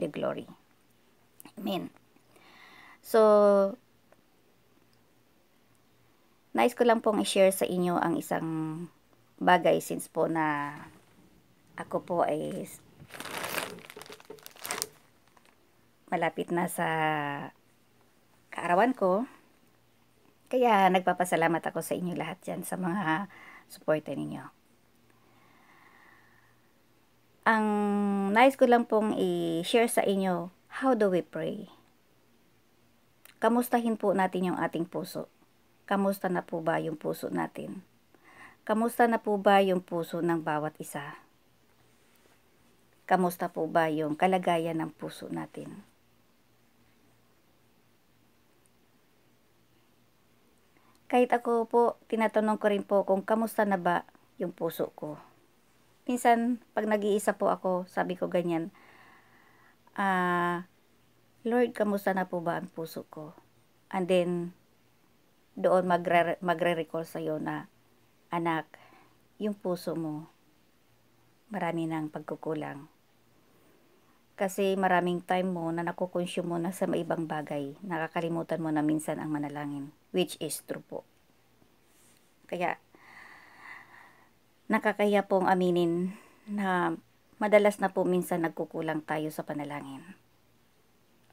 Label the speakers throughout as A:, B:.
A: the glory. Amen. So, nais ko lang pong i-share sa inyo ang isang bagay since po na ako po ay malapit na sa kaarawan ko. Kaya nagpapasalamat ako sa inyo lahat dyan sa mga suporta ninyo. Ang nais ko lang pong i-share sa inyo, how do we pray? Kamustahin po natin yung ating puso. Kamusta na po ba yung puso natin? Kamusta na po ba yung puso ng bawat isa? Kamusta po ba yung kalagayan ng puso natin? Kahit ako po, tinatanong ko rin po kung kamusta na ba yung puso ko minsan pag nag-iisa po ako, sabi ko ganyan, ah, uh, Lord, kamusta na po ba ang puso ko? And then, doon magre magre recall sa'yo na, anak, yung puso mo, marami ng pagkukulang. Kasi maraming time mo na nakukonsume mo na sa ibang bagay, nakakalimutan mo na minsan ang manalangin, which is true po. Kaya, nakakaya pong aminin na madalas na po minsan nagkukulang tayo sa panalangin.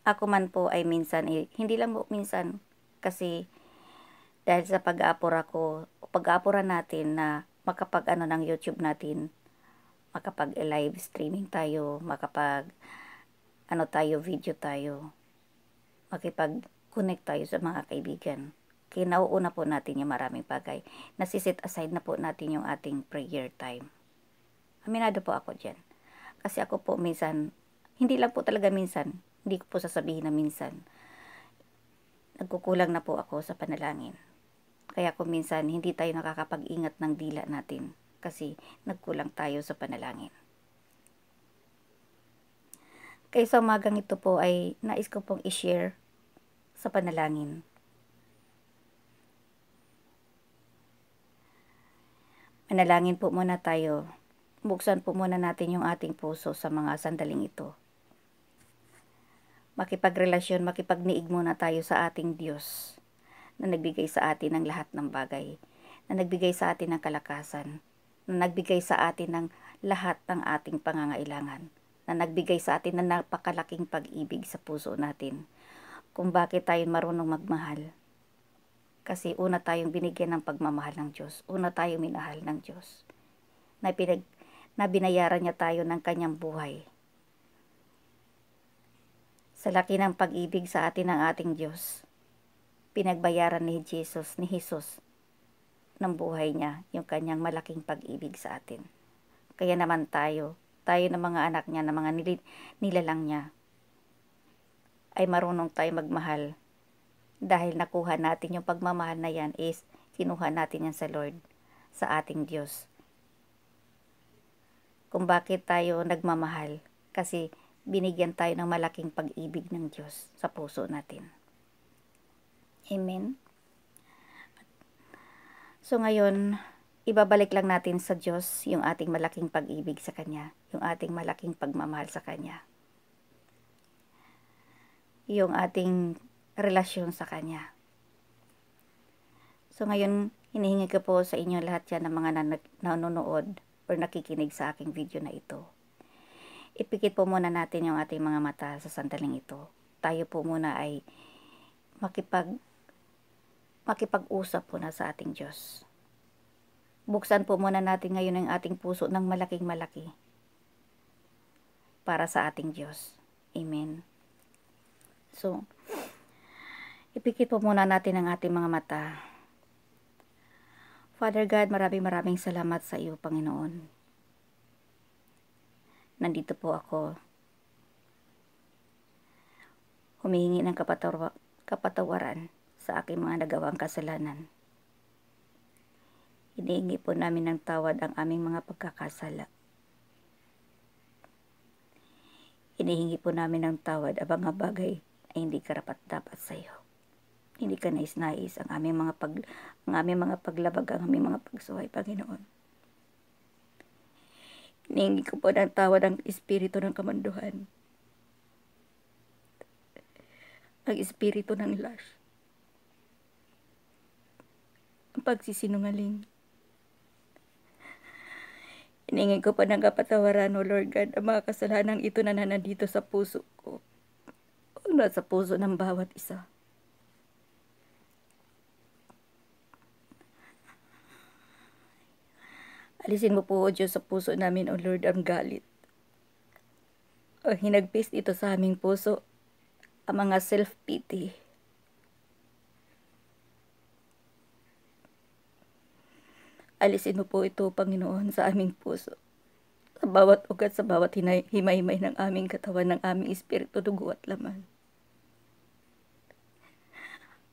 A: Ako man po ay minsan, eh, hindi lang po minsan kasi dahil sa pag-aapura ko, pag-aapura natin na makapag ano ng YouTube natin, makapag live streaming tayo, makapag ano tayo, video tayo, makipag connect tayo sa mga kaibigan kinauuna po natin yung maraming bagay. Nasisit aside na po natin yung ating prayer time. Aminado po ako dyan. Kasi ako po minsan, hindi lang po talaga minsan, hindi ko po sasabihin na minsan, nagkukulang na po ako sa panalangin. Kaya kung minsan, hindi tayo nakakapag-ingat ng dila natin kasi nagkulang tayo sa panalangin. Kaya sa umagang ito po ay nais ko pong i-share sa panalangin Manalangin po muna tayo. Buksan po muna natin yung ating puso sa mga sandaling ito. Makipagrelasyon, makipagniig muna tayo sa ating Diyos na nagbigay sa atin ng lahat ng bagay, na nagbigay sa atin ng kalakasan, na nagbigay sa atin ng lahat ng ating pangangailangan, na nagbigay sa atin ng napakalaking pag-ibig sa puso natin, kung bakit tayo marunong magmahal, kasi una tayong binigyan ng pagmamahal ng Diyos. Una tayong minahal ng Diyos. Na, pinag, na binayaran niya tayo ng kanyang buhay. Sa laki ng pag-ibig sa atin ng ating Diyos, pinagbayaran ni Jesus, ni Jesus, ng buhay niya, yung kanyang malaking pag-ibig sa atin. Kaya naman tayo, tayo ng mga anak niya, ng mga nilalang niya, ay marunong tayo magmahal dahil nakuha natin yung pagmamahal na yan is kinuha natin yan sa Lord, sa ating Diyos. Kung bakit tayo nagmamahal, kasi binigyan tayo ng malaking pag-ibig ng Diyos sa puso natin. Amen? So ngayon, ibabalik lang natin sa Diyos yung ating malaking pag-ibig sa Kanya, yung ating malaking pagmamahal sa Kanya. Yung ating relasyon sa Kanya. So ngayon, hinihingi ko po sa inyo lahat yan ng mga nanonood or nakikinig sa aking video na ito. Ipikit po muna natin yung ating mga mata sa sandaling ito. Tayo po muna ay makipag makipag-usap po na sa ating Diyos. Buksan po muna natin ngayon ang ating puso ng malaking malaki para sa ating Diyos. Amen. So, Ipikit po muna natin ang ating mga mata. Father God, maraming maraming salamat sa iyo, Panginoon. Nandito po ako. Humihingi ng kapataw kapatawaran sa aking mga nagawang kasalanan. Iniingi po namin ng tawad ang aming mga pagkakasala. Inihingi po namin ng tawad ang mga bagay ay hindi karapat dapat sa iyo. Hindi ka nais-nais ang aming mga pag ang aming mga paglabag, ang aming mga pagsuhay, Panginoon. Hinihingi ko po ng tawad ang espiritu ng kamanduhan. Ang espiritu ng lash.
B: Ang pagsisinungaling. Hinihingi ko po ng kapatawaran, O Lord God, ang mga kasalanang ito na nanandito sa puso
A: ko. O nasa puso ng bawat isa. Alisin mo po,
B: O Diyos, sa puso namin, O Lord, ang galit. O hinagpis ito sa aming puso, ang mga self-pity. Alisin mo po ito, Panginoon, sa aming puso. Sa bawat ugat, sa bawat himay-himay ng aming katawan, ng aming espiritu, dugo at laman.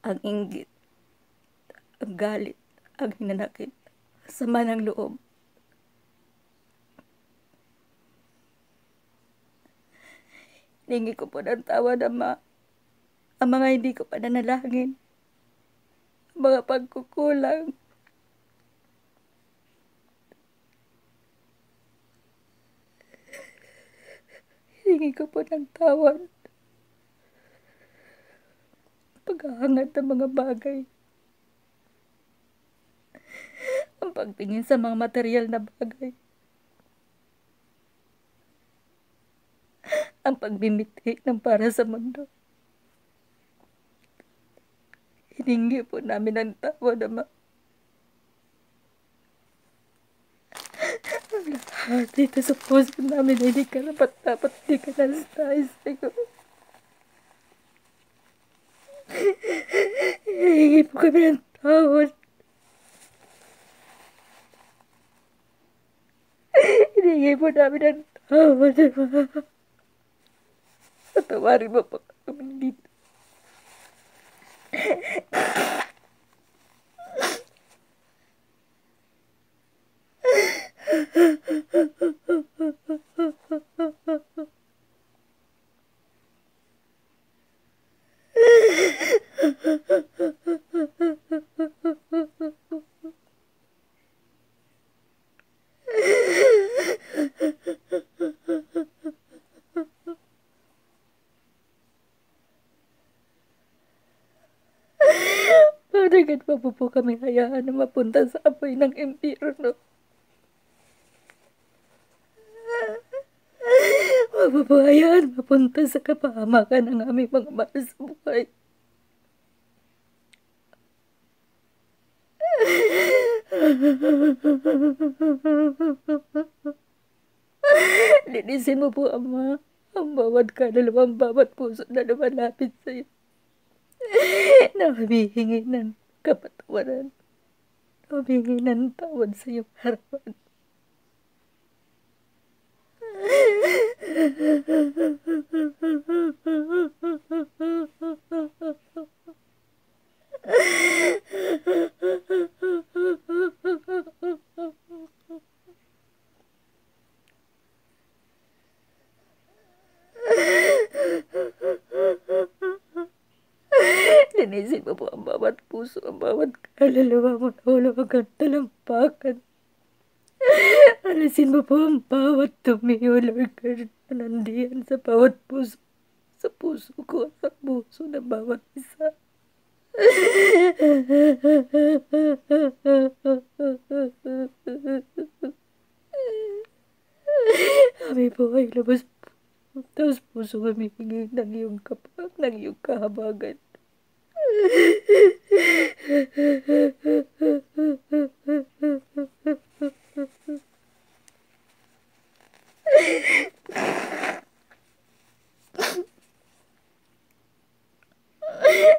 B: Ang inggit, ang galit, ang hinanakit, sama ng loob, Ningi ko po ng tawad, ma- Ang mga hindi ko pa nanalangin. mga pagkukulang. Hingi ko po ng tawad. Paghahangad ng mga bagay. Ang pagtingin sa mga material na bagay. ang pagbimiti ng para sa mundo. Hiningi po namin ang tawad, Ama. lahat dito sa puso namin ay di ka dapat dapat di ka nasa-isa ko. Hihingi po kami ng tawad. Hiningi po namin ang tawad, Ama. tawari mo pa kami dito. mo po kami hayaan na mapunta sa apoy ng impyerno. Huwag mo po hayaan mapunta sa kapahamakan ng aming mga mahal sa buhay. Linisin mo po, Ama, ang bawat kalalaman, bawat puso na lumalapit sa'yo. Nakabihingi ng kapatawaran. Humingi ng tawad sa iyong harapan. Inisip mo po ang bawat puso, ang bawat kalalawa mo na hulawagang talampakan. Alisin mo po ang bawat tumiyo, Lord God, na nandiyan sa bawat puso, sa puso ko, sa puso na bawat isa. Kami po ay labas Tapos puso kami hingin ng iyong kapag, ng iyong kahabagan.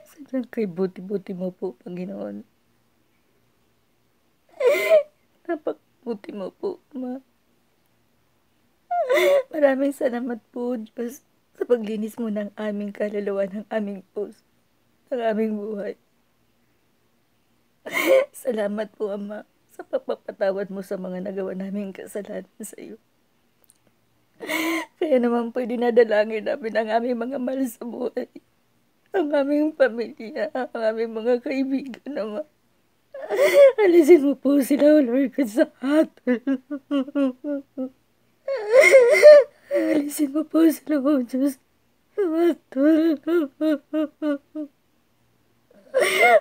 B: Sadyang kay buti-buti mo po, Panginoon. Napakbuti mo po, Ma. Maraming salamat po, Diyos, sa paglinis mo ng aming kaluluwa ng aming puso maraming buhay. Salamat po, Ama, sa pagpapatawad mo sa mga nagawa naming kasalanan sa iyo. Kaya naman po dinadalangin namin ang aming mga mahal sa buhay, ang aming pamilya, ang aming mga kaibigan naman. Alisin mo po sila, Lord God, sa hatol. Alisin mo po sila, oh Diyos, sa hatol.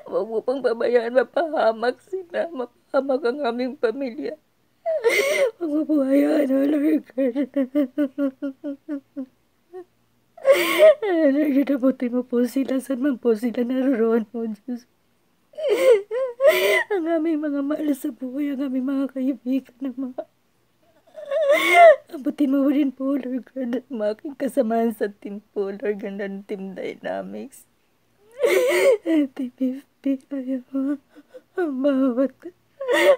B: Huwag mo pang pabayaan mapahamak sila, mapahamak ang aming pamilya. Huwag mo pabayaan, oh Lord God. Lord mo po sila, saan man po sila naroon, oh Diyos. ang aming mga mahal sa buhay, ang aming mga kaibigan, ang mga... Abutin mo rin po, Lord God, ang aking kasamahan sa team po, Lord God, ng team dynamics. Pipipik tayo ang bawat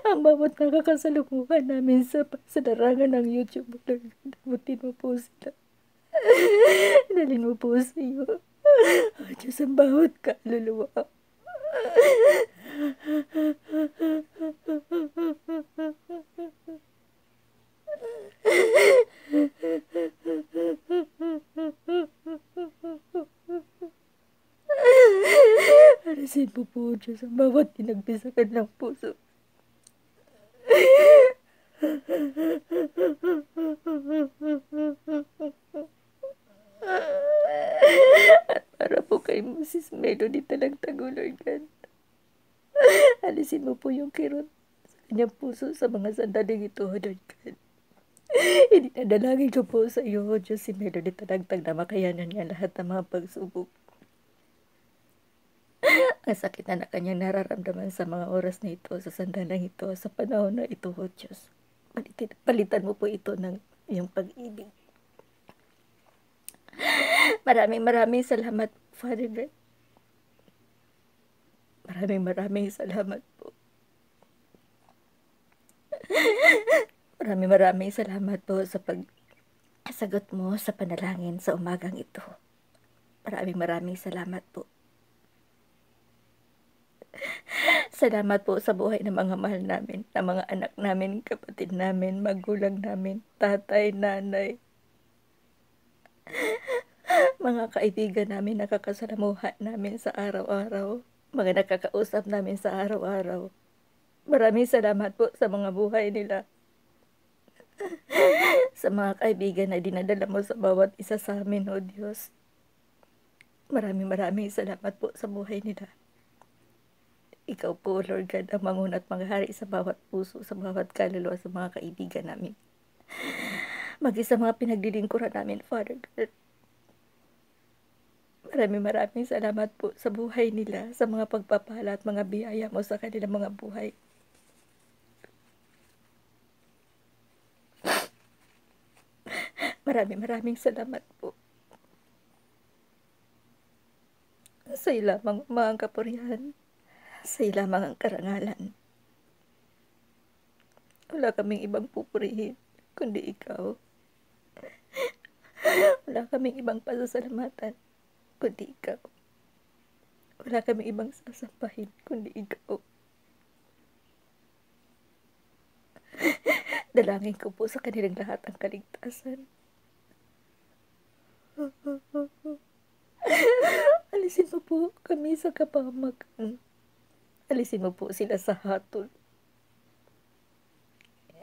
B: ang bawat nakakasalukuhan namin sa, sa darangan ng YouTube. Nagutin mo po sila. Dalin mo po sa iyo. Diyos ang bawat kaluluwa. Arasin mo po, Diyos, ang bawat pinagbisakan ng puso. At para po kay Mrs. Melody Talagtago, Lord God. Alisin mo po yung kirot sa kanyang puso sa mga sandaling ito, Lord God. Hindi na dalangin ko po sa iyo, Diyos, si Melody Talagtag na niya lahat ng mga pagsubok ang na, na kanyang nararamdaman sa mga oras na ito, sa sandalang ito, sa panahon na ito, O oh Diyos. Palitan, palitan mo po ito ng iyong pag-ibig. Maraming maraming salamat, Father God. Maraming maraming salamat po. Maraming maraming salamat po sa pag-asagot mo sa panalangin sa umagang ito. Maraming maraming salamat po. Salamat po sa buhay ng mga mahal namin, ng mga anak namin, kapatid namin, magulang namin, tatay, nanay, mga kaibigan namin, nakakasalamuha namin sa araw-araw, mga nakakausap namin sa araw-araw. Maraming salamat po sa mga buhay nila. sa mga kaibigan na dinadala mo sa bawat isa sa amin, O oh Diyos. Maraming maraming salamat po sa buhay nila. Ikaw po, Lord God, ang manguna at manghari sa bawat puso, sa bawat kaluluwa, sa mga kaibigan namin. Maging sa mga pinaglilingkuran namin, Father God. Maraming maraming salamat po sa buhay nila, sa mga pagpapala at mga biyaya mo sa kanilang mga buhay. Maraming maraming salamat po. Sa ilamang mga kapurihan sa ilamang ang karangalan. Wala kaming ibang pupurihin, kundi ikaw. Wala kaming ibang pasasalamatan, kundi ikaw. Wala kaming ibang sasampahin, kundi ikaw. Dalangin ko po sa kanilang lahat ang kaligtasan. Alisin mo po kami sa kapamakan alisin mo po sila sa hatol.